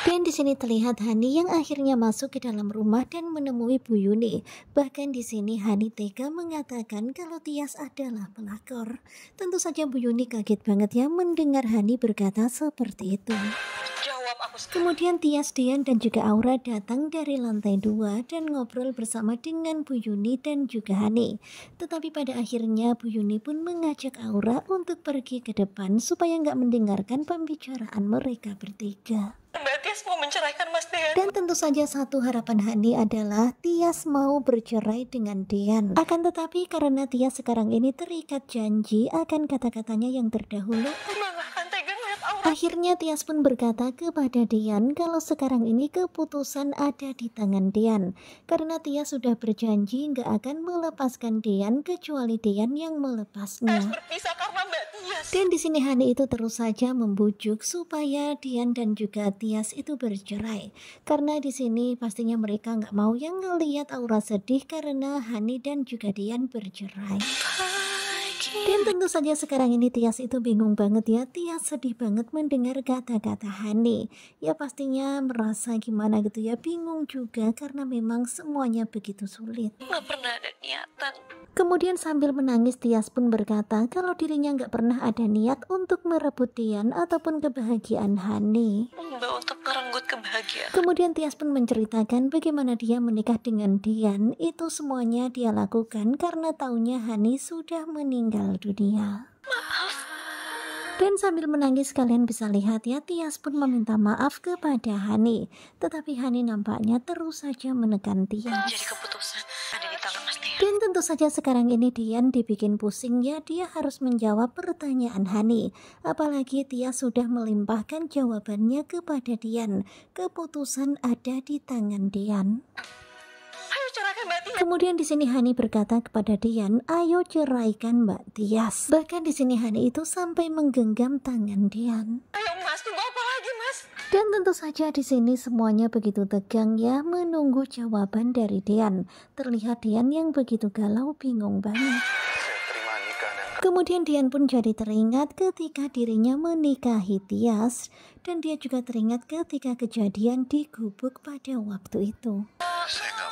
Dan di sini terlihat Hani yang akhirnya masuk ke dalam rumah dan menemui Bu Yuni. Bahkan di sini Hani tega mengatakan kalau Tias adalah pelakor. Tentu saja Bu Yuni kaget banget ya mendengar Hani berkata seperti itu. Kemudian Tias Dian dan juga Aura datang dari lantai dua dan ngobrol bersama dengan Bu Yuni dan juga Hani. Tetapi pada akhirnya Bu Yuni pun mengajak Aura untuk pergi ke depan supaya nggak mendengarkan pembicaraan mereka bertiga. Tias mau menceraikan Mas Dean. Dan tentu saja satu harapan Hani adalah Tias mau bercerai dengan Dean. Akan tetapi karena Tias sekarang ini terikat janji akan kata-katanya yang terdahulu. Malah Akhirnya Tias pun berkata kepada Dian kalau sekarang ini keputusan ada di tangan Dian. Karena Tias sudah berjanji nggak akan melepaskan Dian kecuali Dian yang melepasnya. Dan di sini Hani itu terus saja membujuk supaya Dian dan juga Tias itu bercerai. Karena di sini pastinya mereka nggak mau yang ngelihat aura sedih karena Hani dan juga Dian bercerai. Dan tentu saja sekarang ini Tias itu bingung banget ya. Tias sedih banget mendengar kata-kata Hani. Ya pastinya merasa gimana gitu ya. Bingung juga karena memang semuanya begitu sulit. Gak pernah ada niatan. Kemudian sambil menangis Tias pun berkata kalau dirinya gak pernah ada niat untuk merebut Dian ataupun kebahagiaan Hani. Mbak untuk merenggut kebahagiaan. Kemudian Tias pun menceritakan bagaimana dia menikah dengan Dian. Itu semuanya dia lakukan karena taunya Hani sudah meninggal meninggal dunia. Dan sambil menangis kalian bisa lihat ya Tias pun meminta maaf kepada Hani. Tetapi Hani nampaknya terus saja menekan Tias. Jadi keputusan Tias. Dan tentu saja sekarang ini Dian dibikin pusing ya dia harus menjawab pertanyaan Hani. Apalagi Tias sudah melimpahkan jawabannya kepada Dian. Keputusan ada di tangan Dian. Kemudian di sini Hani berkata kepada Dian, "Ayo ceraikan Mbak Tias." Bahkan di sini Hani itu sampai menggenggam tangan Dian. "Ayo Mas, tunggu apa lagi, Mas?" Dan tentu saja di sini semuanya begitu tegang ya menunggu jawaban dari Dian. Terlihat Dian yang begitu galau bingung banget. Kemudian Dian pun jadi teringat ketika dirinya menikahi Tias dan dia juga teringat ketika kejadian di gubuk pada waktu itu. Saya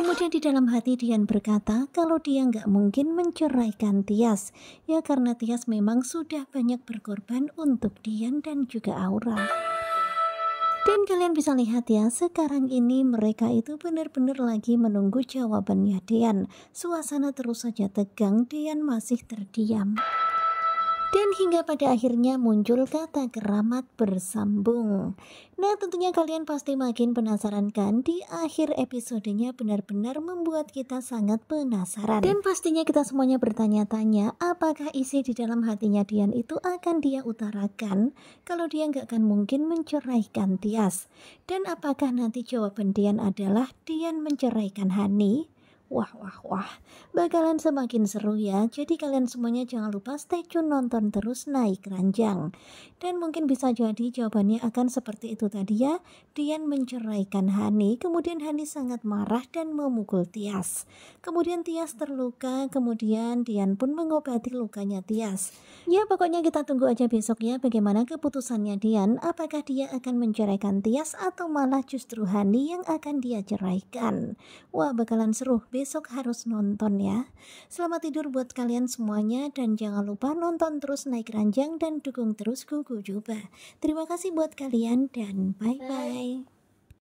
Kemudian di dalam hati Dian berkata kalau dia nggak mungkin menceraikan Tias. Ya karena Tias memang sudah banyak berkorban untuk Dian dan juga Aura. Dan kalian bisa lihat ya, sekarang ini mereka itu benar-benar lagi menunggu jawabannya Dian. Suasana terus saja tegang, Dian masih terdiam dan hingga pada akhirnya muncul kata keramat bersambung. Nah tentunya kalian pasti makin penasaran kan di akhir episodenya benar-benar membuat kita sangat penasaran. Dan pastinya kita semuanya bertanya-tanya apakah isi di dalam hatinya Dian itu akan dia utarakan kalau dia nggak akan mungkin menceraikan Tias. Dan apakah nanti jawaban Dian adalah Dian menceraikan Hani? Wah, wah, wah. Bakalan semakin seru ya. Jadi kalian semuanya jangan lupa stay tune nonton terus naik ranjang. Dan mungkin bisa jadi jawabannya akan seperti itu tadi ya. Dian menceraikan Hani, kemudian Hani sangat marah dan memukul Tias. Kemudian Tias terluka, kemudian Dian pun mengobati lukanya Tias. Ya, pokoknya kita tunggu aja besok ya bagaimana keputusannya Dian. Apakah dia akan menceraikan Tias atau malah justru Hani yang akan dia ceraikan? Wah, bakalan seru besok harus nonton ya. Selamat tidur buat kalian semuanya dan jangan lupa nonton terus naik ranjang dan dukung terus Gugu Juba. Terima kasih buat kalian dan bye-bye.